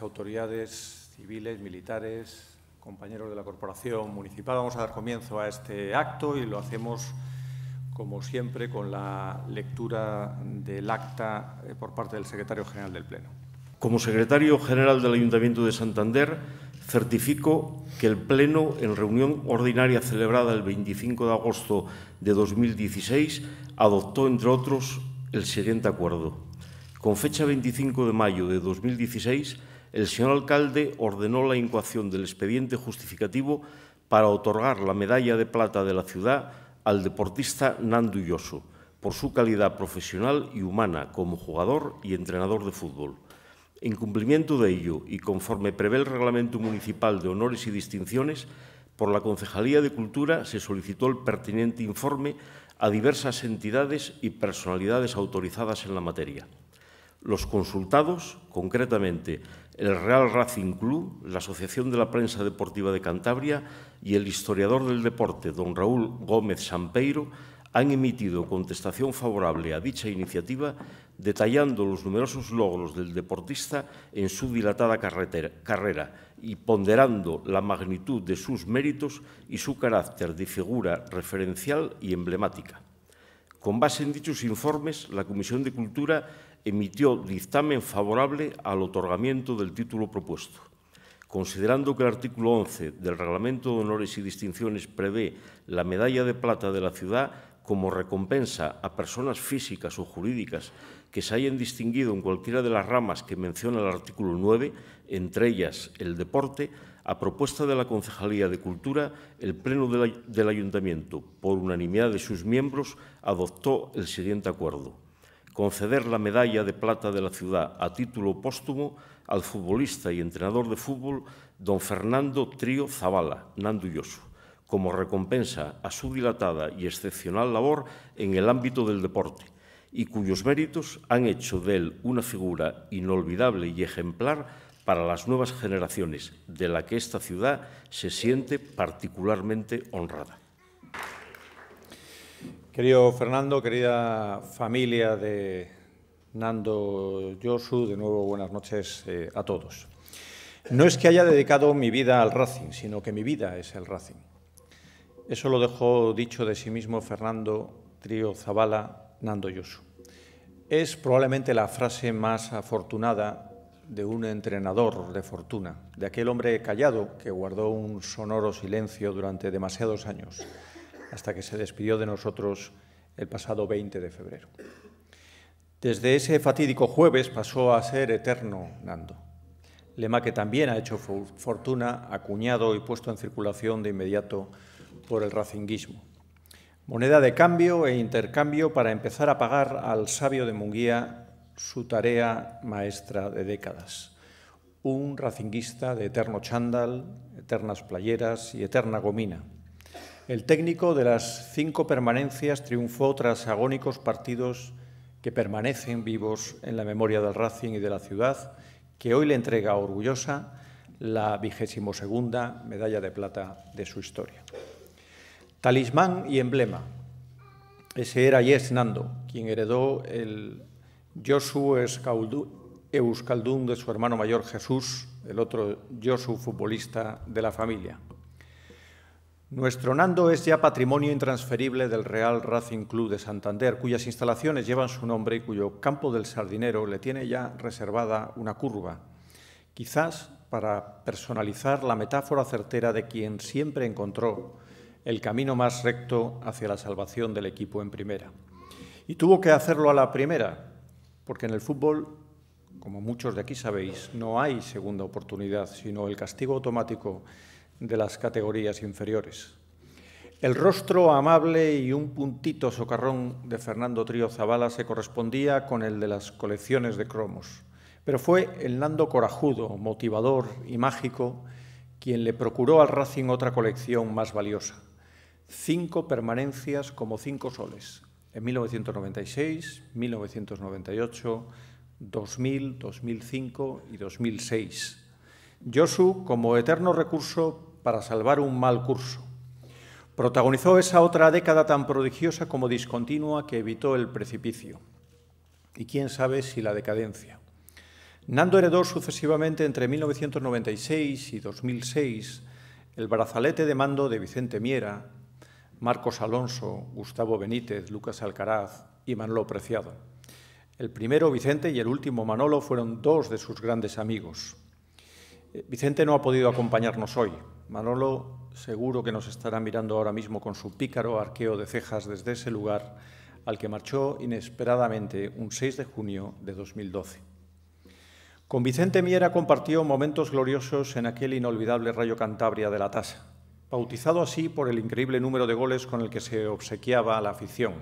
autoridades civiles, militares, compañeros de la Corporación Municipal. Vamos a dar comienzo a este acto y lo hacemos, como siempre, con la lectura del acta eh, por parte del Secretario General del Pleno. Como Secretario General del Ayuntamiento de Santander, certifico que el Pleno, en reunión ordinaria celebrada el 25 de agosto de 2016, adoptó, entre otros, el siguiente acuerdo. Con fecha 25 de mayo de 2016, el señor alcalde ordenó la incoación del expediente justificativo para otorgar la medalla de plata de la ciudad al deportista Nando Yosu, por su calidad profesional y humana como jugador y entrenador de fútbol. En cumplimiento de ello y conforme prevé el Reglamento Municipal de Honores y Distinciones, por la Concejalía de Cultura se solicitó el pertinente informe a diversas entidades y personalidades autorizadas en la materia. Los consultados, concretamente el Real Racing Club, la Asociación de la Prensa Deportiva de Cantabria y el historiador del deporte, don Raúl Gómez Sampeiro, han emitido contestación favorable a dicha iniciativa, detallando los numerosos logros del deportista en su dilatada carrera y ponderando la magnitud de sus méritos y su carácter de figura referencial y emblemática. Con base en dichos informes, la Comisión de Cultura emitió dictamen favorable al otorgamiento del título propuesto. Considerando que el artículo 11 del Reglamento de Honores y Distinciones prevé la medalla de plata de la ciudad como recompensa a personas físicas o jurídicas que se hayan distinguido en cualquiera de las ramas que menciona el artículo 9, entre ellas el deporte, a propuesta de la Concejalía de Cultura, el Pleno del Ayuntamiento, por unanimidad de sus miembros, adoptó el siguiente acuerdo conceder la medalla de plata de la ciudad a título póstumo al futbolista y entrenador de fútbol don Fernando Trío Zavala, Nanduyoso como recompensa a su dilatada y excepcional labor en el ámbito del deporte y cuyos méritos han hecho de él una figura inolvidable y ejemplar para las nuevas generaciones, de la que esta ciudad se siente particularmente honrada. Querido Fernando, querida familia de Nando Yosu, de nuevo buenas noches eh, a todos. No es que haya dedicado mi vida al Racing, sino que mi vida es el Racing. Eso lo dejó dicho de sí mismo Fernando Trío Zavala Nando Yosu. Es probablemente la frase más afortunada de un entrenador de fortuna, de aquel hombre callado que guardó un sonoro silencio durante demasiados años hasta que se despidió de nosotros el pasado 20 de febrero. Desde ese fatídico jueves pasó a ser eterno Nando, lema que también ha hecho fortuna, acuñado y puesto en circulación de inmediato por el racinguismo. Moneda de cambio e intercambio para empezar a pagar al sabio de Munguía su tarea maestra de décadas. Un racinguista de eterno chándal, eternas playeras y eterna gomina el técnico de las cinco permanencias triunfó tras agónicos partidos que permanecen vivos en la memoria del Racing y de la ciudad, que hoy le entrega orgullosa la vigésimo segunda medalla de plata de su historia. Talismán y emblema. Ese era Yes Nando, quien heredó el Josu Euskaldun de su hermano mayor Jesús, el otro Josu futbolista de la familia. Nuestro Nando es ya patrimonio intransferible del Real Racing Club de Santander, cuyas instalaciones llevan su nombre y cuyo campo del Sardinero le tiene ya reservada una curva. Quizás para personalizar la metáfora certera de quien siempre encontró el camino más recto hacia la salvación del equipo en primera. Y tuvo que hacerlo a la primera, porque en el fútbol, como muchos de aquí sabéis, no hay segunda oportunidad, sino el castigo automático de las categorías inferiores. El rostro amable y un puntito socarrón de Fernando Trío Zavala se correspondía con el de las colecciones de cromos, pero fue el Nando corajudo, motivador y mágico quien le procuró al Racing otra colección más valiosa. Cinco permanencias como cinco soles, en 1996, 1998, 2000, 2005 y 2006. Yosu, como eterno recurso, para salvar un mal curso. Protagonizó esa otra década tan prodigiosa como discontinua que evitó el precipicio. Y quién sabe si la decadencia. Nando heredó sucesivamente entre 1996 y 2006 el brazalete de mando de Vicente Miera, Marcos Alonso, Gustavo Benítez, Lucas Alcaraz y Manolo Preciado. El primero, Vicente, y el último, Manolo, fueron dos de sus grandes amigos. Eh, Vicente no ha podido acompañarnos hoy, Manolo seguro que nos estará mirando ahora mismo con su pícaro arqueo de cejas desde ese lugar al que marchó inesperadamente un 6 de junio de 2012. Con Vicente Miera compartió momentos gloriosos en aquel inolvidable Rayo Cantabria de la Tasa, bautizado así por el increíble número de goles con el que se obsequiaba a la afición.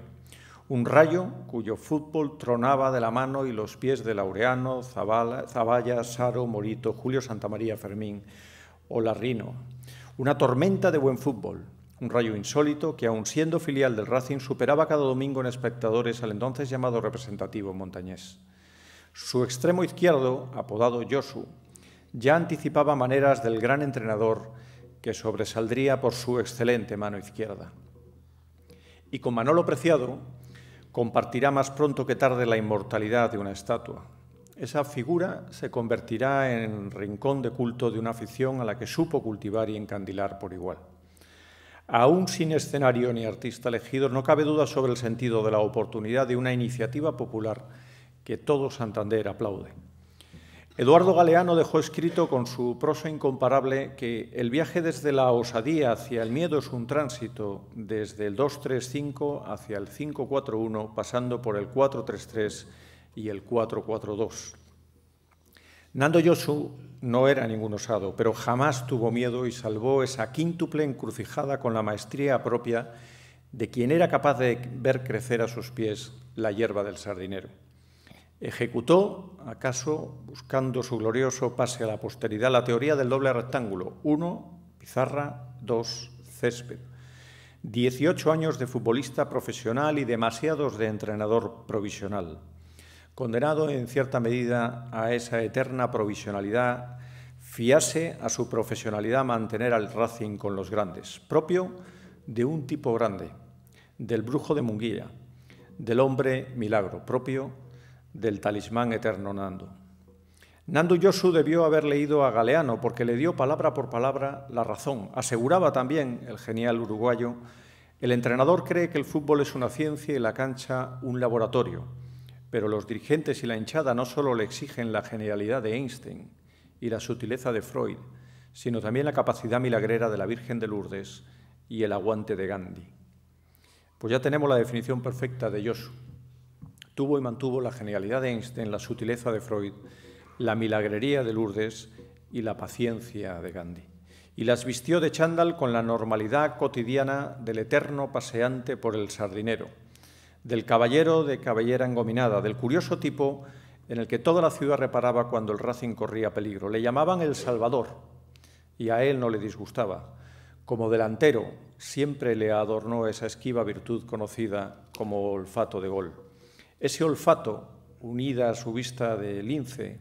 Un rayo cuyo fútbol tronaba de la mano y los pies de Laureano, Zaballa, Saro, Morito, Julio Santamaría Fermín, o Larrino, una tormenta de buen fútbol, un rayo insólito que, aun siendo filial del Racing, superaba cada domingo en espectadores al entonces llamado representativo montañés. Su extremo izquierdo, apodado Josu, ya anticipaba maneras del gran entrenador que sobresaldría por su excelente mano izquierda. Y con Manolo Preciado compartirá más pronto que tarde la inmortalidad de una estatua. Esa figura se convertirá en rincón de culto de una afición a la que supo cultivar y encandilar por igual. Aún sin escenario ni artista elegido, no cabe duda sobre el sentido de la oportunidad de una iniciativa popular que todo Santander aplaude. Eduardo Galeano dejó escrito con su prosa incomparable que el viaje desde la osadía hacia el miedo es un tránsito desde el 235 hacia el 541, pasando por el 433 y el 442. Nando Yosu no era ningún osado, pero jamás tuvo miedo y salvó esa quíntuple encrucijada con la maestría propia de quien era capaz de ver crecer a sus pies la hierba del sardinero. Ejecutó, acaso, buscando su glorioso pase a la posteridad, la teoría del doble rectángulo, uno pizarra, dos césped. Dieciocho años de futbolista profesional y demasiados de entrenador provisional condenado en cierta medida a esa eterna provisionalidad, fiase a su profesionalidad mantener al Racing con los grandes, propio de un tipo grande, del brujo de Munguía, del hombre milagro, propio del talismán eterno Nando. Nando Yosu debió haber leído a Galeano porque le dio palabra por palabra la razón. Aseguraba también el genial uruguayo, el entrenador cree que el fútbol es una ciencia y la cancha un laboratorio pero los dirigentes y la hinchada no solo le exigen la genialidad de Einstein y la sutileza de Freud, sino también la capacidad milagrera de la Virgen de Lourdes y el aguante de Gandhi. Pues ya tenemos la definición perfecta de Yosu. Tuvo y mantuvo la genialidad de Einstein, la sutileza de Freud, la milagrería de Lourdes y la paciencia de Gandhi. Y las vistió de chándal con la normalidad cotidiana del eterno paseante por el sardinero del caballero de cabellera engominada, del curioso tipo en el que toda la ciudad reparaba cuando el Racing corría peligro. Le llamaban El Salvador y a él no le disgustaba. Como delantero, siempre le adornó esa esquiva virtud conocida como olfato de gol. Ese olfato, unida a su vista de lince,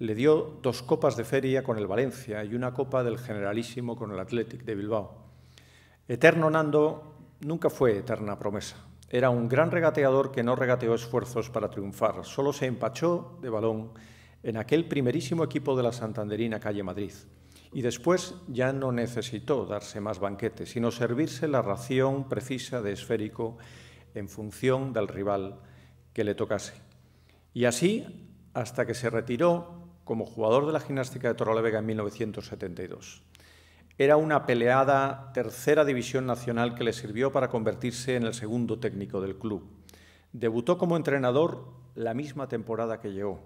le dio dos copas de feria con el Valencia y una copa del Generalísimo con el Athletic de Bilbao. Eterno Nando nunca fue eterna promesa. Era un gran regateador que no regateó esfuerzos para triunfar, solo se empachó de balón en aquel primerísimo equipo de la Santanderina Calle Madrid. Y después ya no necesitó darse más banquetes, sino servirse la ración precisa de esférico en función del rival que le tocase. Y así hasta que se retiró como jugador de la gimnástica de Torrelavega en 1972. Era una peleada tercera división nacional que le sirvió para convertirse en el segundo técnico del club. Debutó como entrenador la misma temporada que llegó.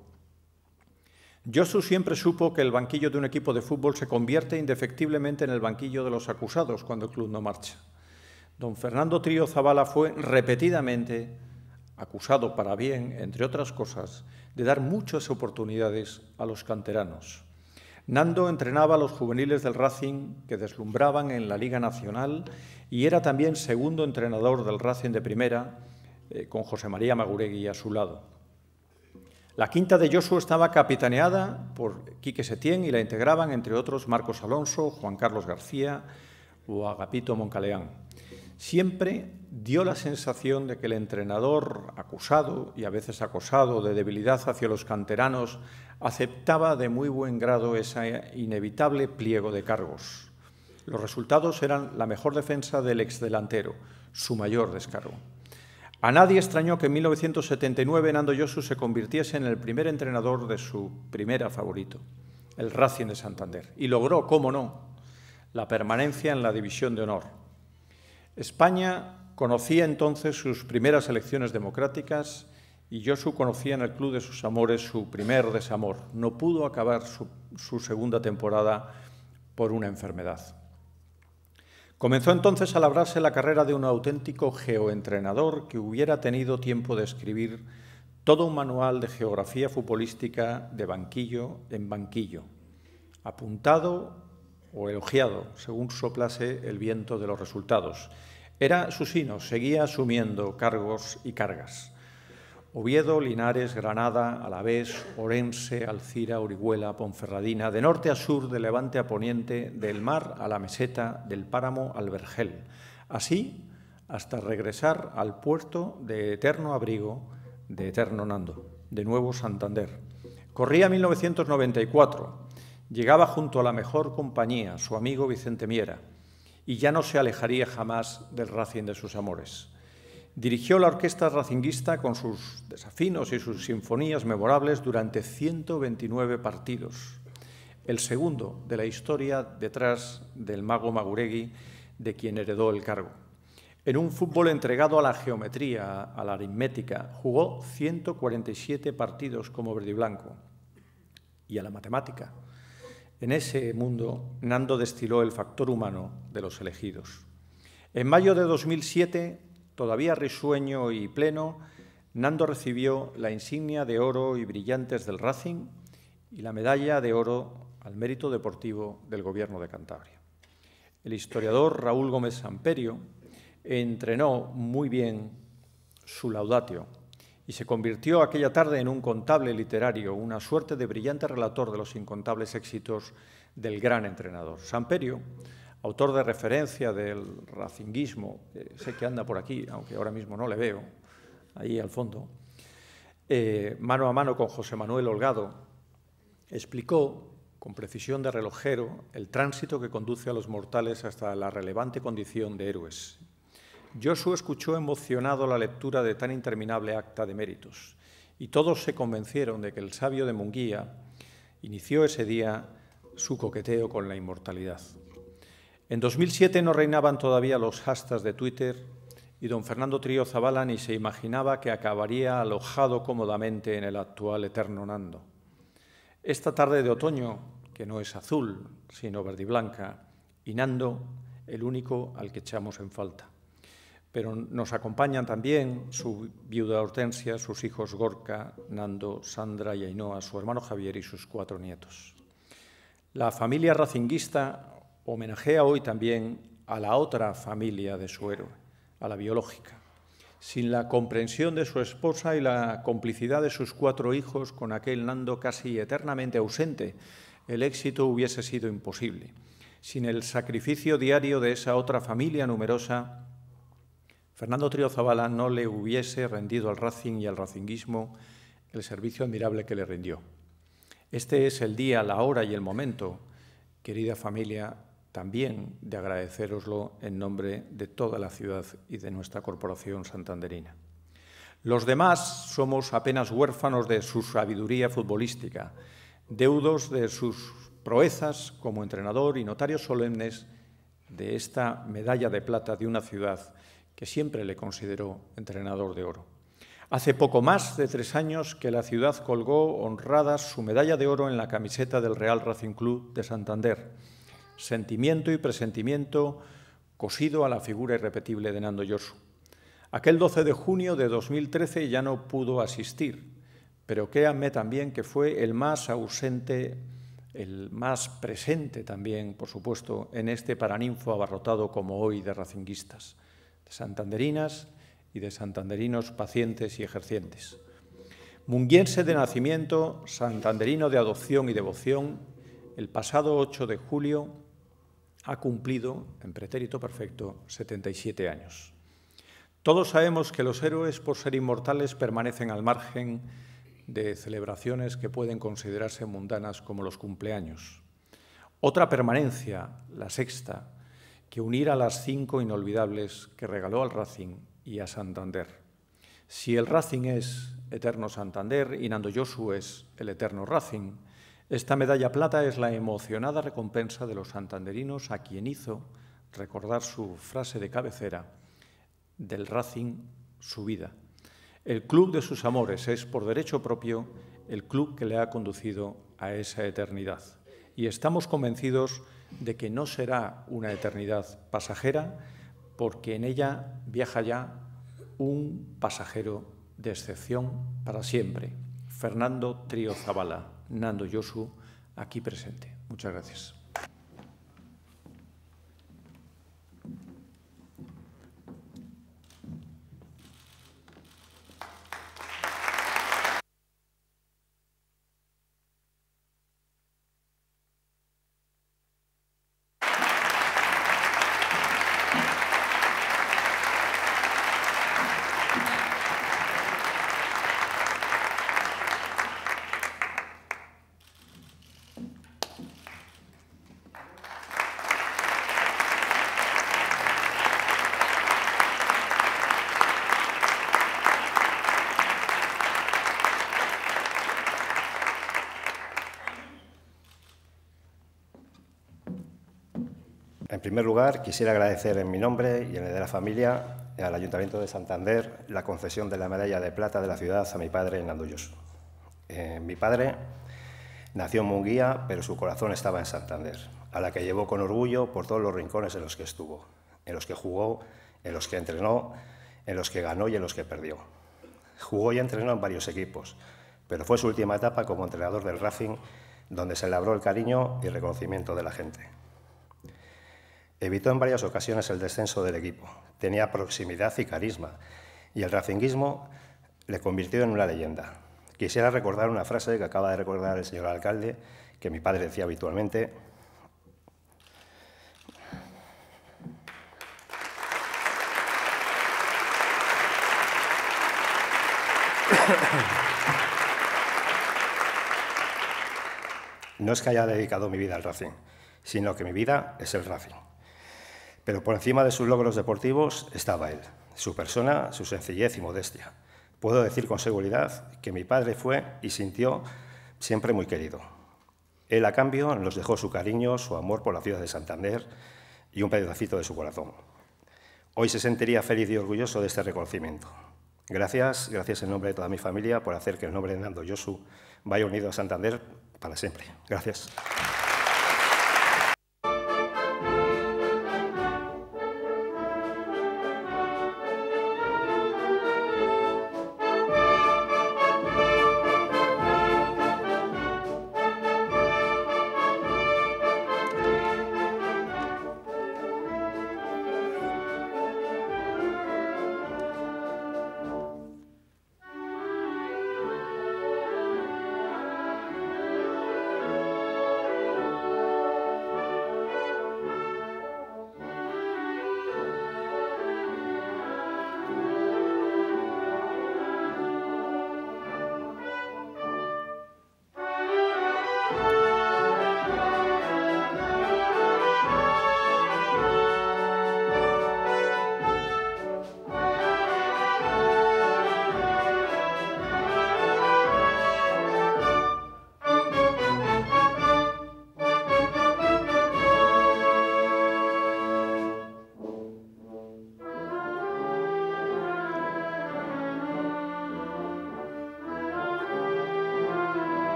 Josu siempre supo que el banquillo de un equipo de fútbol se convierte indefectiblemente en el banquillo de los acusados cuando el club no marcha. Don Fernando Trío Zavala fue repetidamente acusado para bien, entre otras cosas, de dar muchas oportunidades a los canteranos. Nando entrenaba a los juveniles del Racing que deslumbraban en la Liga Nacional y era también segundo entrenador del Racing de Primera, eh, con José María Maguregui a su lado. La quinta de Yosu estaba capitaneada por Quique Setién y la integraban, entre otros, Marcos Alonso, Juan Carlos García o Agapito Moncaleán. Siempre dio la sensación de que el entrenador, acusado y a veces acosado de debilidad hacia los canteranos, aceptaba de muy buen grado ese inevitable pliego de cargos. Los resultados eran la mejor defensa del exdelantero, su mayor descargo. A nadie extrañó que en 1979 Nando Yosu se convirtiese en el primer entrenador de su primera favorito, el Racing de Santander, y logró, cómo no, la permanencia en la División de Honor. España conocía entonces sus primeras elecciones democráticas y Josu conocía en el club de sus amores su primer desamor. No pudo acabar su, su segunda temporada por una enfermedad. Comenzó entonces a labrarse la carrera de un auténtico geoentrenador que hubiera tenido tiempo de escribir todo un manual de geografía futbolística de banquillo en banquillo, apuntado o elogiado según soplase el viento de los resultados era susino, seguía asumiendo cargos y cargas. Oviedo, Linares, Granada, Alavés, Orense, Alcira, Orihuela, Ponferradina, de norte a sur, de levante a poniente, del mar a la meseta, del páramo al vergel. Así hasta regresar al puerto de eterno abrigo de eterno Nando, de nuevo Santander. Corría 1994. Llegaba junto a la mejor compañía, su amigo Vicente Miera y ya no se alejaría jamás del Racing de sus amores. Dirigió la orquesta racinguista con sus desafinos y sus sinfonías memorables durante 129 partidos, el segundo de la historia detrás del mago Maguregui, de quien heredó el cargo. En un fútbol entregado a la geometría, a la aritmética, jugó 147 partidos como verdiblanco y a la matemática, en ese mundo, Nando destiló el factor humano de los elegidos. En mayo de 2007, todavía risueño y pleno, Nando recibió la insignia de oro y brillantes del Racing y la medalla de oro al mérito deportivo del Gobierno de Cantabria. El historiador Raúl Gómez Amperio entrenó muy bien su laudatio y se convirtió aquella tarde en un contable literario, una suerte de brillante relator de los incontables éxitos del gran entrenador. Samperio, autor de referencia del racinguismo, sé que anda por aquí, aunque ahora mismo no le veo, ahí al fondo, eh, mano a mano con José Manuel Holgado, explicó con precisión de relojero el tránsito que conduce a los mortales hasta la relevante condición de héroes, Joshua escuchó emocionado la lectura de tan interminable acta de méritos, y todos se convencieron de que el sabio de Munguía inició ese día su coqueteo con la inmortalidad. En 2007 no reinaban todavía los hashtags de Twitter y don Fernando Trío Zabala ni se imaginaba que acabaría alojado cómodamente en el actual Eterno Nando. Esta tarde de otoño, que no es azul, sino verdiblanca, y Nando, el único al que echamos en falta pero nos acompañan también su viuda Hortensia, sus hijos Gorka, Nando, Sandra y Ainhoa, su hermano Javier y sus cuatro nietos. La familia racinguista homenajea hoy también a la otra familia de su héroe, a la biológica. Sin la comprensión de su esposa y la complicidad de sus cuatro hijos con aquel Nando casi eternamente ausente, el éxito hubiese sido imposible. Sin el sacrificio diario de esa otra familia numerosa, Fernando Trío Zavala no le hubiese rendido al Racing y al racinguismo el servicio admirable que le rindió. Este es el día, la hora y el momento, querida familia, también de agradeceroslo en nombre de toda la ciudad y de nuestra corporación santanderina. Los demás somos apenas huérfanos de su sabiduría futbolística, deudos de sus proezas como entrenador y notarios solemnes de esta medalla de plata de una ciudad que siempre le consideró entrenador de oro. Hace poco más de tres años que la ciudad colgó honrada su medalla de oro en la camiseta del Real Racing Club de Santander. Sentimiento y presentimiento cosido a la figura irrepetible de Nando Yosu. Aquel 12 de junio de 2013 ya no pudo asistir, pero créanme también que fue el más ausente, el más presente también, por supuesto, en este paraninfo abarrotado como hoy de racinguistas santanderinas y de santanderinos pacientes y ejercientes. Munguiense de nacimiento, santanderino de adopción y devoción, el pasado 8 de julio ha cumplido, en pretérito perfecto, 77 años. Todos sabemos que los héroes, por ser inmortales, permanecen al margen de celebraciones que pueden considerarse mundanas como los cumpleaños. Otra permanencia, la sexta, que unir a las cinco inolvidables que regaló al Racing y a Santander. Si el Racing es eterno Santander y Nando Yosu es el eterno Racing, esta medalla plata es la emocionada recompensa de los santanderinos a quien hizo recordar su frase de cabecera, del Racing su vida. El club de sus amores es, por derecho propio, el club que le ha conducido a esa eternidad. Y estamos convencidos de que no será una eternidad pasajera, porque en ella viaja ya un pasajero de excepción para siempre, Fernando Trio Zavala, Nando Yosu, aquí presente. Muchas gracias. En primer lugar, quisiera agradecer en mi nombre y en el de la familia al Ayuntamiento de Santander la concesión de la medalla de plata de la ciudad a mi padre Hernando eh, mi padre nació en Munguía, pero su corazón estaba en Santander, a la que llevó con orgullo por todos los rincones en los que estuvo, en los que jugó, en los que entrenó, en los que ganó y en los que perdió. Jugó y entrenó en varios equipos, pero fue su última etapa como entrenador del Racing, donde se labró el cariño y reconocimiento de la gente. Evitó en varias ocasiones el descenso del equipo. Tenía proximidad y carisma. Y el racinguismo le convirtió en una leyenda. Quisiera recordar una frase que acaba de recordar el señor alcalde, que mi padre decía habitualmente. No es que haya dedicado mi vida al Racing, sino que mi vida es el Racing. Pero por encima de sus logros deportivos estaba él, su persona, su sencillez y modestia. Puedo decir con seguridad que mi padre fue y sintió siempre muy querido. Él, a cambio, nos dejó su cariño, su amor por la ciudad de Santander y un pedacito de su corazón. Hoy se sentiría feliz y orgulloso de este reconocimiento. Gracias, gracias en nombre de toda mi familia por hacer que el nombre de Nando Yosu vaya unido a Santander para siempre. Gracias.